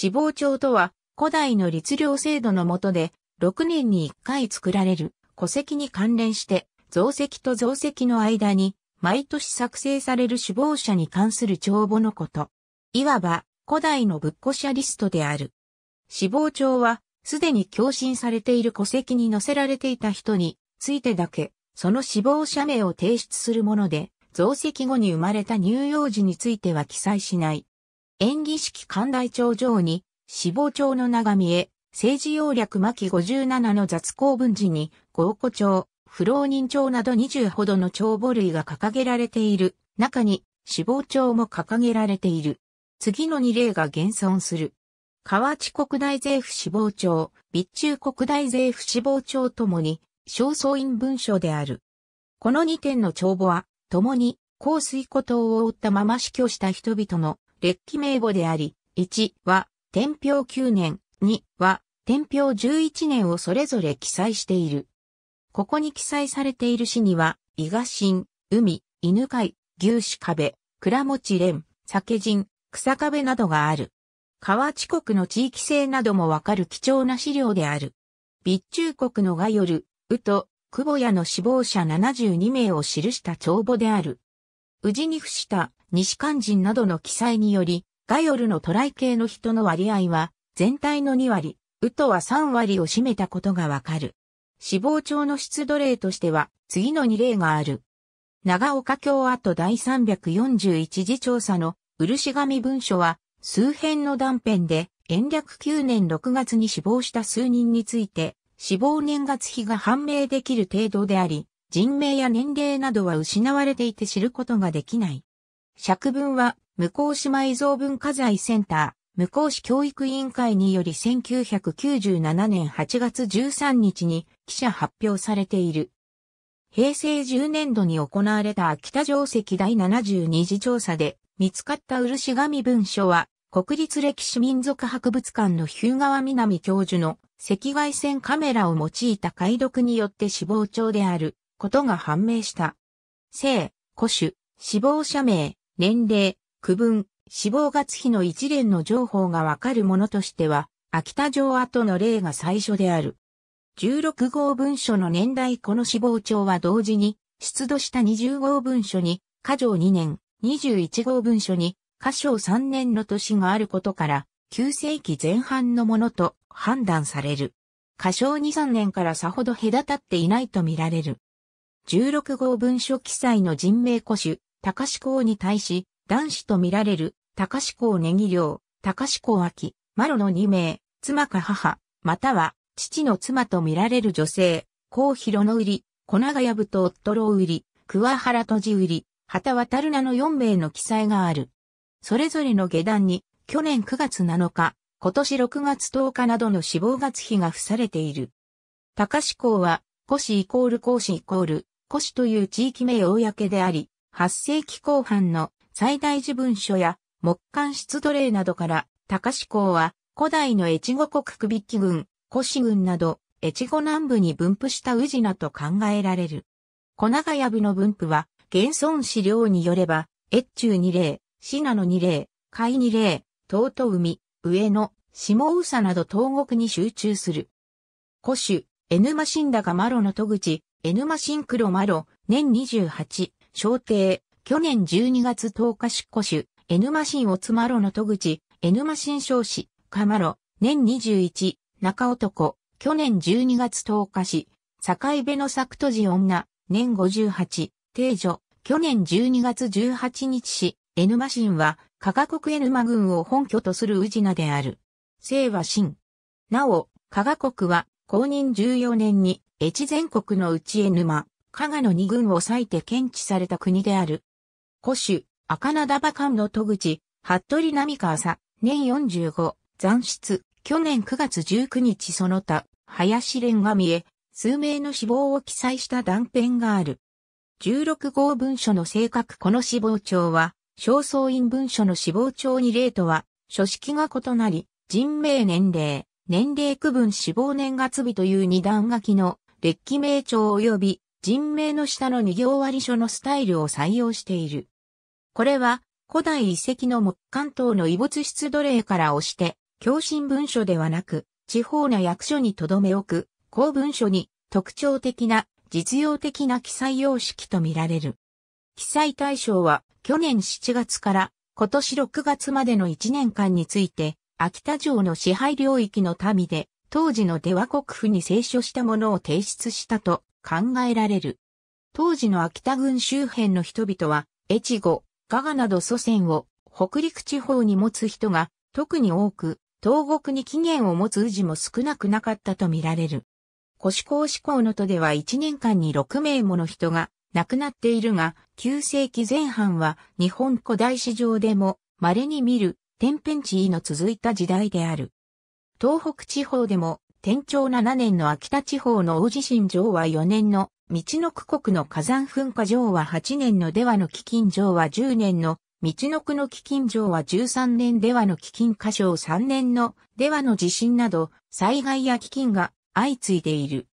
死亡帳とは、古代の律令制度の下で、6年に1回作られる戸籍に関連して、増籍と増籍の間に、毎年作成される死亡者に関する帳簿のこと。いわば、古代の仏庫者リストである。死亡帳は、すでに共振されている戸籍に載せられていた人についてだけ、その死亡者名を提出するもので、増籍後に生まれた乳幼児については記載しない。演技式寛大頂上に、死亡帳の長見へ、政治要略巻57の雑行文字に、合古帳、不老人帳など20ほどの帳簿類が掲げられている。中に、死亡帳も掲げられている。次の2例が現存する。河内国大税府死亡帳、備中国大税府死亡帳ともに、焦燥院文書である。この2点の帳簿は、ともに、香水古島を追ったまま死去した人々の列記名簿であり、1は、天平9年、2は、天平11年をそれぞれ記載している。ここに記載されている詩には、伊賀神、海、犬飼、牛歯壁、倉持連、酒人、草壁などがある。川地国の地域性などもわかる貴重な資料である。備中国のがよる、宇都、久保屋の死亡者72名を記した帳簿である。宇治に伏した西漢人などの記載により、ガヨルの渡来系の人の割合は、全体の2割、ウトは3割を占めたことがわかる。死亡調の出土例としては、次の2例がある。長岡京跡第341次調査の漆紙文書は、数編の断片で、延暦9年6月に死亡した数人について、死亡年月日が判明できる程度であり、人名や年齢などは失われていて知ることができない。釈文は、向島遺蔵文化財センター、向市教育委員会により1997年8月13日に記者発表されている。平成10年度に行われた秋田城石第72次調査で見つかった漆紙文書は、国立歴史民族博物館の日向川南教授の赤外線カメラを用いた解読によって死亡帳であることが判明した。姓、古種、死亡者名、年齢、区分、死亡月日の一連の情報がわかるものとしては、秋田城跡の例が最初である。16号文書の年代この死亡帳は同時に、出土した20号文書に、過剰2年、21号文書に、過小3年の年があることから、9世紀前半のものと判断される。過小2、3年からさほど隔たっていないとみられる。16号文書記載の人名古種、高志港に対し、男子と見られる、高志港ネギ漁、高志港秋、マロの2名、妻か母、または、父の妻と見られる女性、高広の売り、粉がやぶと夫郎売り、桑原とじ売り、旗渡る名の4名の記載がある。それぞれの下段に、去年9月7日、今年6月10日などの死亡月日が付されている。高志港は、古市イコール公子イコール、古市という地域名公であり、8世紀後半の最大寺文書や木管出土例などから、高志港は古代の越後国首木軍、古志軍など、越後南部に分布した宇品と考えられる。小長屋部の分布は、現存資料によれば、越中二例、信濃二例、海二例、東都海、上野、下宇佐など東国に集中する。古種、ヌマシンダがマロの戸口、ヌマシン黒マロ、年28、小艇、去年12月10日出庫主、N マシンをつまろの戸口、N マシン少子、かまろ、年21、中男、去年12月10日市、境辺の作都寺女、年58、定女、去年12月18日市、N マシンは、加賀国 N マ軍を本拠とする宇品である。姓は新。なお、加賀国は、公認14年に、越前国の内 N マ、加賀の二軍を割いて検知された国である。古種、赤灘馬館の戸口、服部並川さ、年45、残失。去年9月19日その他、林蓮が見え、数名の死亡を記載した断片がある。16号文書の正確この死亡帳は、焦燥院文書の死亡帳に例とは、書式が異なり、人名年齢、年齢区分死亡年月日という二段書きの、歴記名帳及び人名の下の二行割書のスタイルを採用している。これは、古代遺跡の木関東の遺物出奴隷から押して、共信文書ではなく、地方の役所に留め置く、公文書に特徴的な実用的な記載様式とみられる。記載対象は去年7月から今年6月までの1年間について、秋田城の支配領域の民で、当時の出羽国府に聖書したものを提出したと考えられる。当時の秋田郡周辺の人々は、越後、加賀など祖先を北陸地方に持つ人が特に多く、東国に起源を持つ宇治も少なくなかったとみられる。志高志向の都では1年間に6名もの人が亡くなっているが、9世紀前半は日本古代史上でも稀に見る天変地異の続いた時代である。東北地方でも天長7年の秋田地方の大地震上は4年の、道の区国の火山噴火上は8年のではの基金上は10年の、道の区の基金上は13年ではの基金箇所3年のではの地震など、災害や基金が相次いでいる。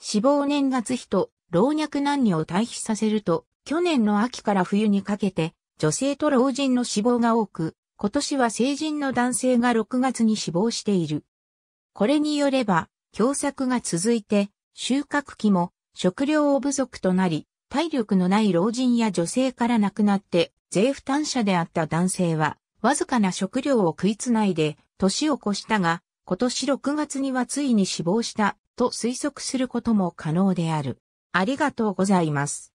死亡年月日と老若男女を退避させると、去年の秋から冬にかけて、女性と老人の死亡が多く、今年は成人の男性が6月に死亡している。これによれば、凶作が続いて、収穫期も食料不足となり、体力のない老人や女性から亡くなって、税負担者であった男性は、わずかな食料を食いつないで、年を越したが、今年6月にはついに死亡した、と推測することも可能である。ありがとうございます。